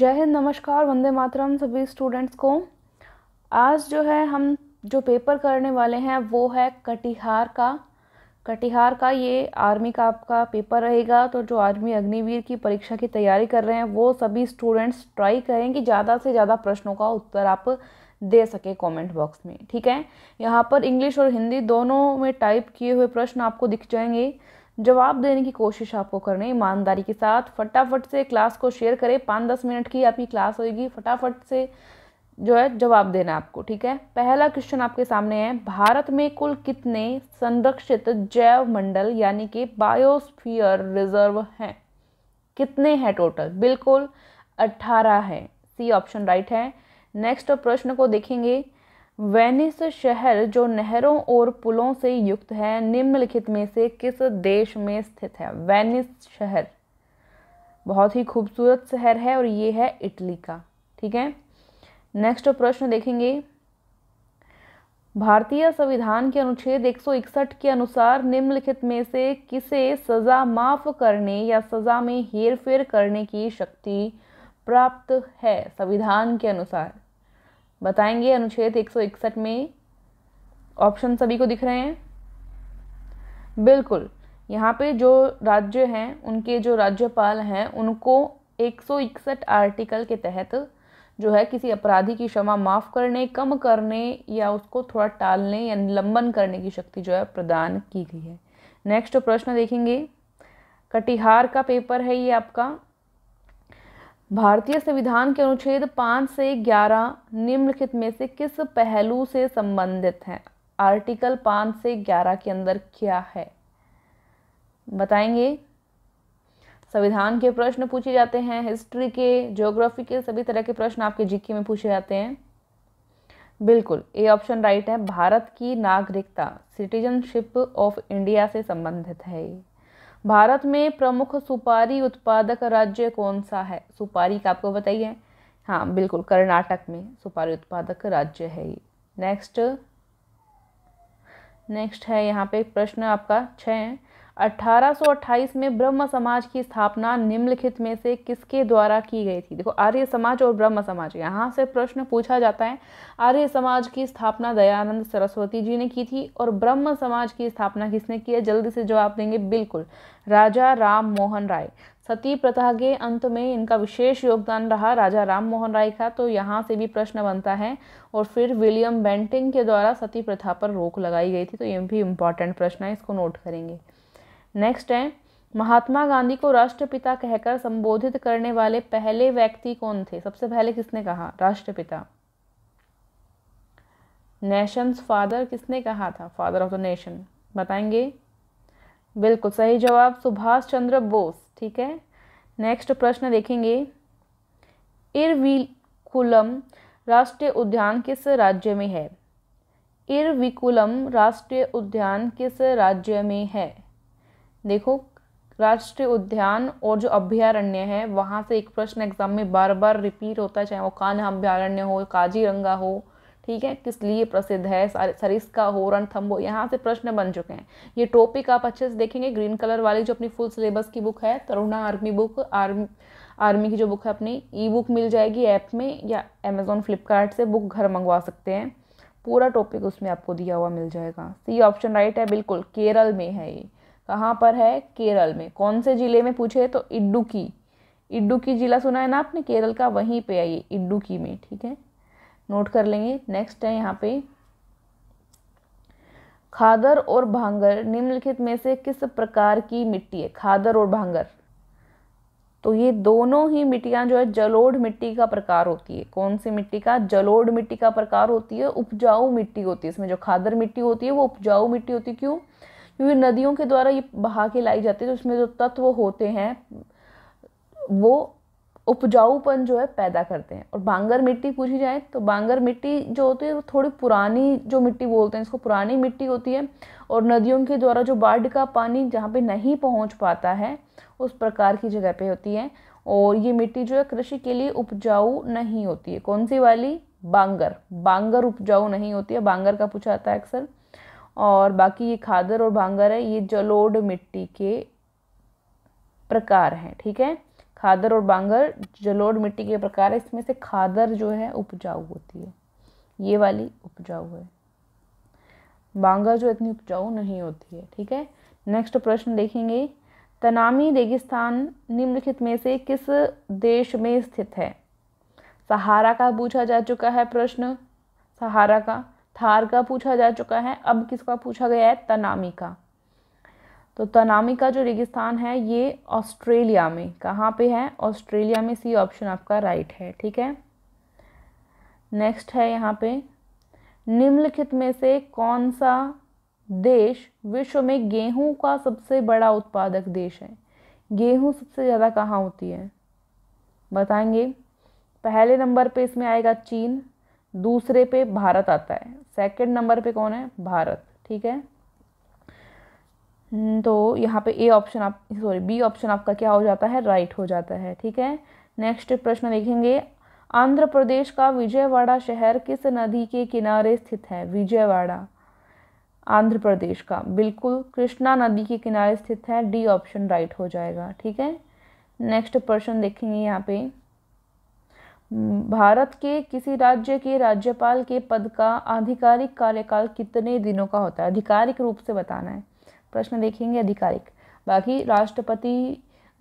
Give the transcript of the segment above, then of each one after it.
जय हिंद नमस्कार वंदे मातरम सभी स्टूडेंट्स को आज जो है हम जो पेपर करने वाले हैं वो है कटिहार का कटिहार का ये आर्मी का आपका पेपर रहेगा तो जो आर्मी अग्निवीर की परीक्षा की तैयारी कर रहे हैं वो सभी स्टूडेंट्स ट्राई करें कि ज़्यादा से ज़्यादा प्रश्नों का उत्तर आप दे सके कमेंट बॉक्स में ठीक है यहाँ पर इंग्लिश और हिंदी दोनों में टाइप किए हुए प्रश्न आपको दिख जाएंगे जवाब देने की कोशिश आपको करनी है ईमानदारी के साथ फटाफट से क्लास को शेयर करें पाँच दस मिनट की आपकी क्लास होगी फटाफट से जो है जवाब देना आपको ठीक है पहला क्वेश्चन आपके सामने है भारत में कुल कितने संरक्षित जैव मंडल यानी कि बायोस्फीयर रिजर्व हैं कितने हैं टोटल बिल्कुल अट्ठारह है सी ऑप्शन राइट है नेक्स्ट प्रश्न को देखेंगे वेनिस शहर जो नहरों और पुलों से युक्त है निम्नलिखित में से किस देश में स्थित है वेनिस शहर बहुत ही खूबसूरत शहर है और ये है इटली का ठीक है नेक्स्ट प्रश्न देखेंगे भारतीय संविधान के अनुच्छेद 161 के अनुसार निम्नलिखित में से किसे सजा माफ करने या सजा में हेरफेर करने की शक्ति प्राप्त है संविधान के अनुसार बताएंगे अनुच्छेद 161 में ऑप्शन सभी को दिख रहे हैं बिल्कुल यहाँ पे जो राज्य हैं उनके जो राज्यपाल हैं उनको 161 आर्टिकल के तहत जो है किसी अपराधी की क्षमा माफ़ करने कम करने या उसको थोड़ा टालने या निलंबन करने की शक्ति जो है प्रदान की गई है नेक्स्ट प्रश्न देखेंगे कटिहार का पेपर है ये आपका भारतीय संविधान के अनुच्छेद पाँच से ग्यारह निम्नलिखित में से किस पहलू से संबंधित हैं आर्टिकल पाँच से ग्यारह के अंदर क्या है बताएंगे संविधान के प्रश्न पूछे जाते हैं हिस्ट्री के ज्योग्राफी के सभी तरह के प्रश्न आपके जीके में पूछे जाते हैं बिल्कुल ए ऑप्शन राइट है भारत की नागरिकता सिटीजनशिप ऑफ इंडिया से संबंधित है ये भारत में प्रमुख सुपारी उत्पादक राज्य कौन सा है सुपारी का आपको बताइए हाँ बिल्कुल कर्नाटक में सुपारी उत्पादक राज्य है ये नेक्स्ट नेक्स्ट है यहाँ पे प्रश्न आपका छः 1828 में ब्रह्म समाज की स्थापना निम्नलिखित में से किसके द्वारा की गई थी देखो आर्य समाज और ब्रह्म समाज यहाँ से प्रश्न पूछा जाता है आर्य समाज की स्थापना दयानंद सरस्वती जी ने की थी और ब्रह्म समाज की स्थापना किसने की है जल्दी से जवाब देंगे बिल्कुल राजा राम मोहन राय सती प्रथा के अंत में इनका विशेष योगदान रहा राजा राम मोहन राय का तो यहाँ से भी प्रश्न बनता है और फिर विलियम बेंटिंग के द्वारा सती प्रथा पर रोक लगाई गई थी तो ये भी इम्पॉर्टेंट प्रश्न है इसको नोट करेंगे नेक्स्ट है महात्मा गांधी को राष्ट्रपिता कहकर संबोधित करने वाले पहले व्यक्ति कौन थे सबसे पहले किसने कहा राष्ट्रपिता नेशंस फादर किसने कहा था फादर ऑफ द नेशन बताएंगे बिल्कुल सही जवाब सुभाष चंद्र बोस ठीक है नेक्स्ट प्रश्न देखेंगे इरविकुलम राष्ट्रीय उद्यान किस राज्य में है इरविकुलम राष्ट्रीय उद्यान किस राज्य में है देखो राष्ट्रीय उद्यान और जो अभ्यारण्य है वहाँ से एक प्रश्न एग्जाम में बार बार रिपीट होता है चाहे वो कान्हा अभ्यारण्य हो काजीरंगा हो ठीक है किस लिए प्रसिद्ध है सरिस्का हो रणथम्बो यहाँ से प्रश्न बन चुके हैं ये टॉपिक आप अच्छे से देखेंगे ग्रीन कलर वाली जो अपनी फुल सिलेबस की बुक है Taruna army book army army की जो बुक है अपनी ई बुक मिल जाएगी ऐप में या अमेज़ोन फ्लिपकार्ट से बुक घर मंगवा सकते हैं पूरा टॉपिक उसमें आपको दिया हुआ मिल जाएगा सी ऑप्शन राइट है बिल्कुल केरल में है ये कहाँ पर है केरल में कौन से ज़िले में पूछे तो इडुकी इडुकी ज़िला सुना है ना आपने केरल का वहीं पे आइए इडुकी में ठीक है नोट कर लेंगे नेक्स्ट है यहाँ पे खादर और भांगर निम्नलिखित में से किस प्रकार की मिट्टी है खादर और भांगर तो ये दोनों ही मिट्टियाँ जो है जलोढ़ मिट्टी का प्रकार होती है कौन सी मिट्टी का जलोढ़ मिट्टी का प्रकार होती है उपजाऊ मिट्टी होती है इसमें जो खादर मिट्टी होती है वो उपजाऊ मिट्टी होती है क्यों क्योंकि नदियों के द्वारा ये बहा के लाई जाती है तो उसमें जो तत्व होते हैं वो उपजाऊपन जो है पैदा करते हैं और बांगर मिट्टी पूछी जाए तो बांगर मिट्टी जो होती है वो थोड़ी पुरानी जो मिट्टी बोलते हैं इसको पुरानी मिट्टी होती है और नदियों के द्वारा जो बाढ़ का पानी जहाँ पे नहीं पहुँच पाता है उस प्रकार की जगह पे होती है और ये मिट्टी जो है कृषि के लिए उपजाऊ नहीं होती है कौन सी वाली बांगर बांगर उपजाऊ नहीं होती है बांगर का पूछा जाता है अक्सर और बाकी ये खादर और भांगर है ये जलोड मिट्टी के प्रकार हैं ठीक है खादर और बांगर जलोड मिट्टी के प्रकार है इसमें से खादर जो है उपजाऊ होती है ये वाली उपजाऊ है बांगर जो इतनी उपजाऊ नहीं होती है ठीक है नेक्स्ट प्रश्न देखेंगे तनामी रेगिस्तान निम्नलिखित में से किस देश में स्थित है सहारा का पूछा जा चुका है प्रश्न सहारा का थार का पूछा जा चुका है अब किसका पूछा गया है तनामी का तो तनामी का जो रेगिस्तान है ये ऑस्ट्रेलिया में कहाँ पे है ऑस्ट्रेलिया में सी ऑप्शन आपका राइट है ठीक है नेक्स्ट है यहाँ पे निम्नलिखित में से कौन सा देश विश्व में गेहूं का सबसे बड़ा उत्पादक देश है गेहूं सबसे ज़्यादा कहाँ होती है बताएंगे पहले नंबर पे इसमें आएगा चीन दूसरे पे भारत आता है सेकंड नंबर पे कौन है भारत ठीक है हम्म, तो यहाँ पे ए ऑप्शन आप सॉरी बी ऑप्शन आपका क्या हो जाता है राइट right हो जाता है ठीक है नेक्स्ट प्रश्न देखेंगे आंध्र प्रदेश का विजयवाड़ा शहर किस नदी के किनारे स्थित है विजयवाड़ा आंध्र प्रदेश का बिल्कुल कृष्णा नदी के किनारे स्थित है डी ऑप्शन राइट हो जाएगा ठीक है नेक्स्ट प्रश्न देखेंगे यहाँ पे भारत के किसी राज्य के राज्यपाल के पद का आधिकारिक कार्यकाल कितने दिनों का होता है आधिकारिक रूप से बताना है प्रश्न देखेंगे आधिकारिक बाकी राष्ट्रपति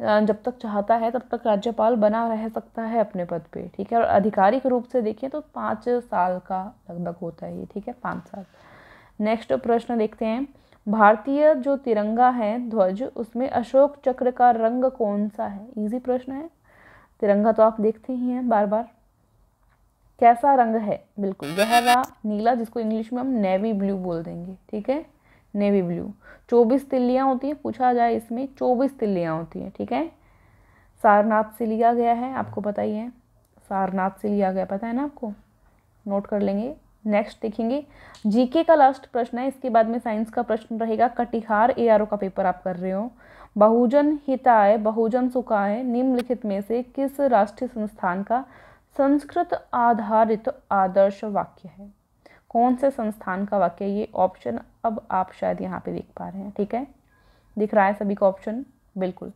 जब तक चाहता है तब तक राज्यपाल बना रह सकता है अपने पद पे ठीक है और आधिकारिक रूप से देखें तो पाँच साल का लगभग होता है ये ठीक है पाँच साल नेक्स्ट प्रश्न देखते हैं भारतीय जो तिरंगा है ध्वज उसमें अशोक चक्र का रंग कौन सा है इजी प्रश्न है तिरंगा तो आप देखते ही हैं बार बार कैसा रंग है बिल्कुल गहरा नीला जिसको इंग्लिश में हम नेवी ब्लू बोल देंगे ठीक है नेवी ब्लू चौबीस तिल्लियाँ होती हैं पूछा जाए इसमें चौबीस तिल्लियाँ होती हैं ठीक है सारनाथ से लिया गया है आपको पता ही है सारनाथ से लिया गया पता है ना आपको नोट कर लेंगे नेक्स्ट देखेंगे जीके का लास्ट प्रश्न है इसके बाद में साइंस का प्रश्न रहेगा कटिहार ए का पेपर आप कर रहे हो बहुजन हिताय बहुजन सुखाय निम्नलिखित में से किस राष्ट्रीय संस्थान का संस्कृत आधारित आदर्श वाक्य है कौन से संस्थान का वाक्य ये ऑप्शन अब आप शायद यहाँ पे देख पा रहे हैं ठीक है दिख रहा है सभी का ऑप्शन बिल्कुल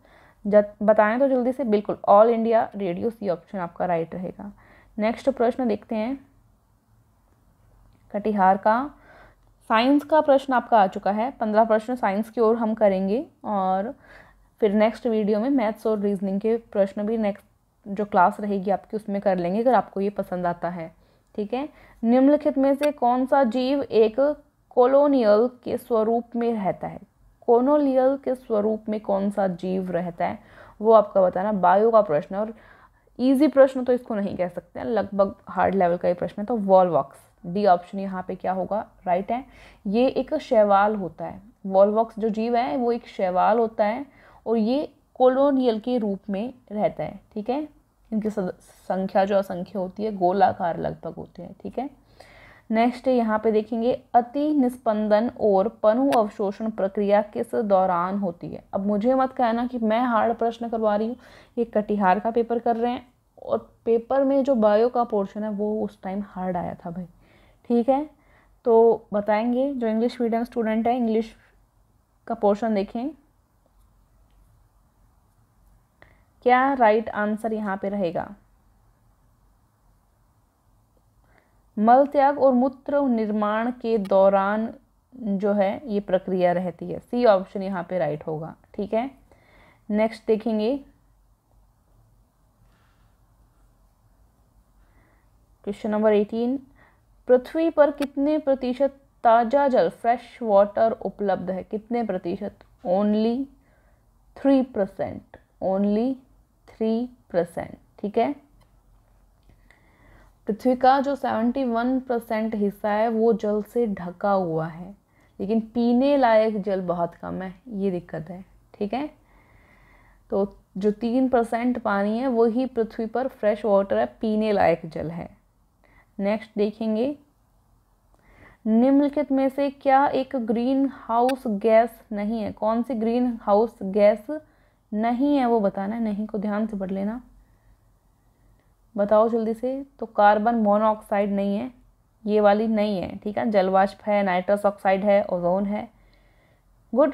जब बताएं तो जल्दी से बिल्कुल All India Radio C option आपका राइट रहेगा नेक्स्ट प्रश्न देखते हैं कटिहार का साइंस का प्रश्न आपका आ चुका है पंद्रह प्रश्न साइंस की ओर हम करेंगे और फिर नेक्स्ट वीडियो में मैथ्स और रीजनिंग के प्रश्न भी नेक्स्ट जो क्लास रहेगी आपकी उसमें कर लेंगे अगर आपको ये पसंद आता है ठीक है निम्नलिखित में से कौन सा जीव एक कोलोनियल के स्वरूप में रहता है कोनोलियल के स्वरूप में कौन सा जीव रहता है वो आपका बताना बायो का प्रश्न और ईजी प्रश्न तो इसको नहीं कह सकते हैं लगभग हार्ड लेवल का ये प्रश्न है तो वॉल वॉक्स डी ऑप्शन यहाँ पे क्या होगा राइट है ये एक शैवाल होता है वॉलवॉक्स जो जीव है वो एक शैवाल होता है और ये कोलोनियल के रूप में रहता है ठीक है इनकी संख्या जो असंख्या होती है गोलाकार लगभग होते हैं ठीक है नेक्स्ट यहाँ पे देखेंगे अति निस्पंदन और पनु अवशोषण प्रक्रिया किस दौरान होती है अब मुझे मत कहना कि मैं हार्ड प्रश्न करवा रही हूँ ये कटिहार का पेपर कर रहे हैं और पेपर में जो बायो का पोर्शन है वो उस टाइम हार्ड आया था भाई ठीक है तो बताएंगे जो इंग्लिश मीडियम स्टूडेंट है इंग्लिश का पोर्शन देखें क्या राइट आंसर यहाँ पे रहेगा मल त्याग और मूत्र निर्माण के दौरान जो है ये प्रक्रिया रहती है सी ऑप्शन यहाँ पे राइट होगा ठीक है नेक्स्ट देखेंगे क्वेश्चन नंबर एटीन पृथ्वी पर कितने प्रतिशत ताज़ा जल फ्रेश वाटर उपलब्ध है कितने प्रतिशत only three percent only three percent ठीक है पृथ्वी का जो सेवेंटी वन परसेंट हिस्सा है वो जल से ढका हुआ है लेकिन पीने लायक जल बहुत कम है ये दिक्कत है ठीक है तो जो तीन परसेंट पानी है वही पृथ्वी पर फ्रेश वाटर है पीने लायक जल है नेक्स्ट देखेंगे निम्नलिखित में से क्या एक ग्रीन हाउस गैस नहीं है कौन सी ग्रीन हाउस गैस नहीं है वो बताना है नहीं को ध्यान से पढ़ लेना बताओ जल्दी से तो कार्बन मोनोऑक्साइड नहीं है ये वाली नहीं है ठीक है जलवाष्प है नाइट्रस ऑक्साइड है ओजोन है गुड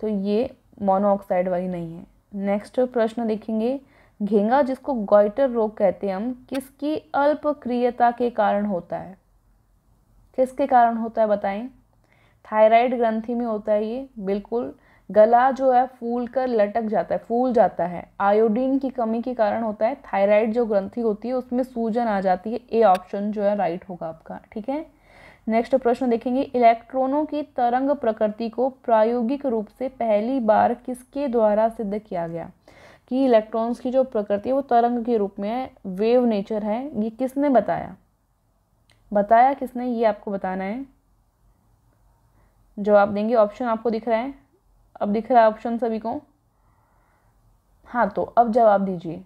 तो ये मोनोऑक्साइड वाली नहीं है नेक्स्ट प्रश्न देखेंगे घेंगा जिसको गोइटर रोग कहते हैं हम किसकी अल्पक्रियता के कारण होता है किसके कारण होता है बताएं थायराइड ग्रंथि में होता है ये बिल्कुल गला जो है फूल कर लटक जाता है फूल जाता है आयोडीन की कमी के कारण होता है थायराइड जो ग्रंथि होती है उसमें सूजन आ जाती है ए ऑप्शन जो है राइट होगा आपका ठीक है नेक्स्ट प्रश्न देखेंगे इलेक्ट्रॉनों की तरंग प्रकृति को प्रायोगिक रूप से पहली बार किसके द्वारा सिद्ध किया गया कि इलेक्ट्रॉन्स की जो प्रकृति है वो तरंग के रूप में है वेव नेचर है ये किसने बताया बताया किसने ये आपको बताना है जवाब देंगे ऑप्शन आपको दिख रहा है अब दिख रहा है ऑप्शन सभी को हाँ तो अब जवाब दीजिए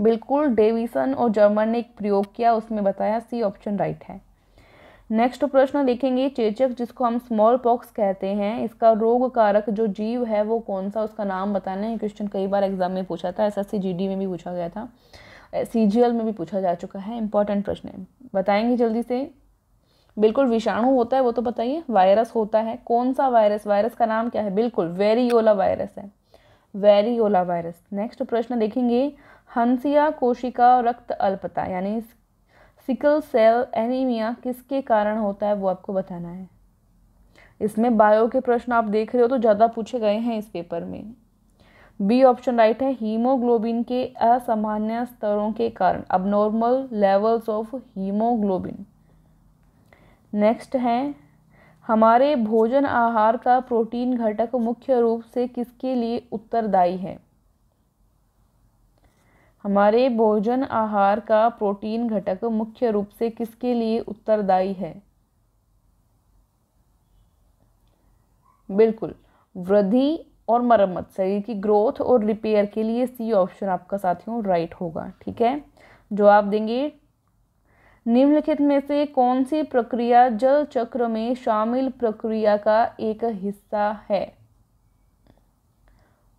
बिल्कुल डेविसन और जर्मन ने एक प्रयोग किया उसमें बताया सी ऑप्शन राइट है नेक्स्ट प्रश्न देखेंगे चेचक जिसको हम स्मॉल पॉक्स कहते हैं इसका रोग कारक जो जीव है वो कौन सा उसका नाम बताना है क्वेश्चन कई बार एग्जाम में पूछा था एस एस में भी पूछा गया था सी में भी पूछा जा चुका है इंपॉर्टेंट प्रश्न है बताएंगे जल्दी से बिल्कुल विषाणु होता है वो तो बताइए वायरस होता है कौन सा वायरस वायरस का नाम क्या है बिल्कुल वेरियोला वायरस है वेरियोला वायरस नेक्स्ट प्रश्न देखेंगे हंसिया कोशिका रक्त अल्पता यानी सिकल सेल एनीमिया किसके कारण होता है वो आपको बताना है इसमें बायो के प्रश्न आप देख रहे हो तो ज़्यादा पूछे गए हैं इस पेपर में बी ऑप्शन राइट है हीमोग्लोबिन के असामान्य स्तरों के कारण अब normal levels of haemoglobin next है हमारे भोजन आहार का प्रोटीन घटक मुख्य रूप से किसके लिए उत्तरदायी है हमारे भोजन आहार का प्रोटीन घटक मुख्य रूप से किसके लिए उत्तरदायी है बिल्कुल वृद्धि और मरम्मत शरीर की ग्रोथ और रिपेयर के लिए सी ऑप्शन आपका साथियों राइट होगा ठीक है जवाब देंगे निम्नलिखित में से कौन सी प्रक्रिया जल चक्र में शामिल प्रक्रिया का एक हिस्सा है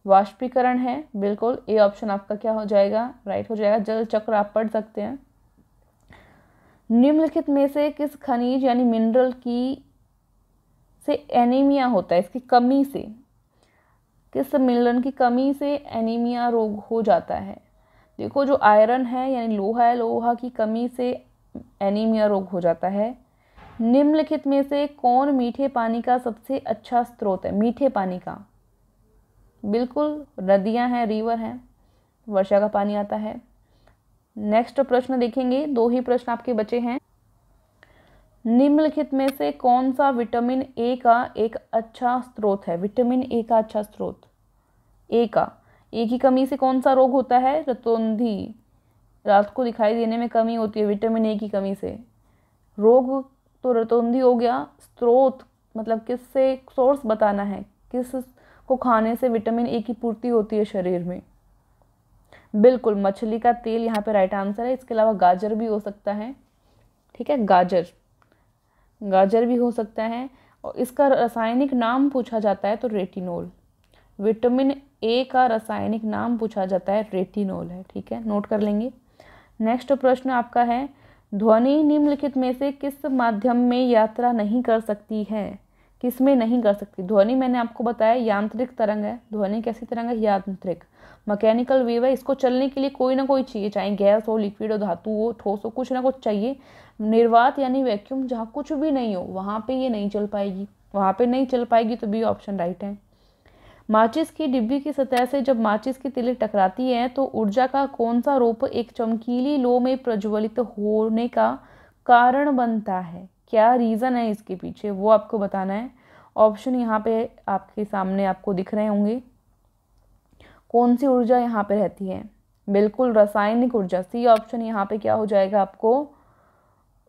वाष्पीकरण है बिल्कुल ए ऑप्शन आपका क्या हो जाएगा राइट हो जाएगा जल चक्र आप पढ़ सकते हैं निम्नलिखित में से किस खनिज यानी मिनरल की से एनीमिया होता है इसकी कमी से किस मिनरल की कमी से एनीमिया रोग हो जाता है देखो जो आयरन है यानी लोहा है लोहा की कमी से एनीमिया रोग हो जाता है निम्नलिखित में से कौन मीठे पानी का सबसे अच्छा स्रोत है मीठे पानी का बिल्कुल नदियाँ हैं रिवर हैं वर्षा का पानी आता है नेक्स्ट प्रश्न देखेंगे दो ही प्रश्न आपके बचे हैं निम्नलिखित में से कौन सा विटामिन ए का एक अच्छा स्रोत है विटामिन ए का अच्छा स्रोत ए का ए की कमी से कौन सा रोग होता है रतौंधी रात को दिखाई देने में कमी होती है विटामिन ए की कमी से रोग तो रतौंधी हो गया स्रोत मतलब किससे सोर्स बताना है किस को खाने से विटामिन ए की पूर्ति होती है शरीर में बिल्कुल मछली का तेल यहाँ पे राइट आंसर है इसके अलावा गाजर भी हो सकता है ठीक है गाजर गाजर भी हो सकता है और इसका रासायनिक नाम पूछा जाता है तो रेटिनोल विटामिन ए का रासायनिक नाम पूछा जाता है रेटिनोल है ठीक है नोट कर लेंगे नेक्स्ट प्रश्न आपका है ध्वनि निम्नलिखित में से किस माध्यम में यात्रा नहीं कर सकती है किस में नहीं कर सकती ध्वनि मैंने आपको बताया यांत्रिक तरंग है ध्वनि कैसी तरंग है यांत्रिक मैकेनिकल वेव है इसको चलने के लिए कोई ना कोई चाहिए चाहे गैस हो लिक्विड हो धातु हो ठोस हो कुछ ना कुछ चाहिए निर्वात यानी वैक्यूम जहाँ कुछ भी नहीं हो वहाँ पे ये नहीं चल पाएगी वहाँ पे नहीं चल पाएगी तो भी ऑप्शन राइट है माचिस की डिब्बी की सतह से जब माचिस की तिली टकराती है तो ऊर्जा का कौन सा रूप एक चमकीली लो में प्रज्वलित होने का कारण बनता है क्या रीज़न है इसके पीछे वो आपको बताना है ऑप्शन यहाँ पे आपके सामने आपको दिख रहे होंगे कौन सी ऊर्जा यहाँ पे रहती है बिल्कुल रासायनिक ऊर्जा सी ऑप्शन यहाँ पे क्या हो जाएगा आपको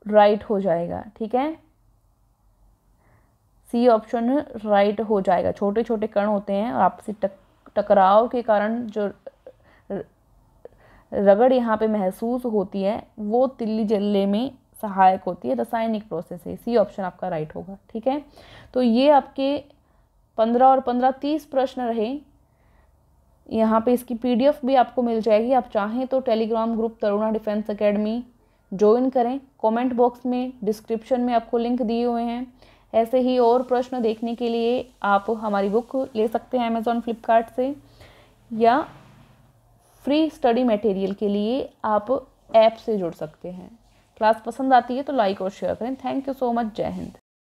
राइट हो जाएगा ठीक है सी ऑप्शन राइट हो जाएगा छोटे छोटे कण होते हैं और आपसी टक, टकराव के कारण जो रगड़ यहाँ पे महसूस होती है वो तिल्ली जल्ले में सहायक होती है रासायनिक प्रोसेस है सी ऑप्शन आपका राइट होगा ठीक है तो ये आपके पंद्रह और पंद्रह तीस प्रश्न रहे यहाँ पे इसकी पीडीएफ भी आपको मिल जाएगी आप चाहें तो Telegram group Taruna defence academy join करें कमेंट बॉक्स में डिस्क्रिप्शन में आपको लिंक दिए हुए हैं ऐसे ही और प्रश्न देखने के लिए आप हमारी बुक ले सकते हैं अमेज़ॉन फ्लिपकार्ट से या फ्री स्टडी मटेरियल के लिए आप ऐप से जुड़ सकते हैं क्लास पसंद आती है तो लाइक और शेयर करें थैंक यू सो मच जय हिंद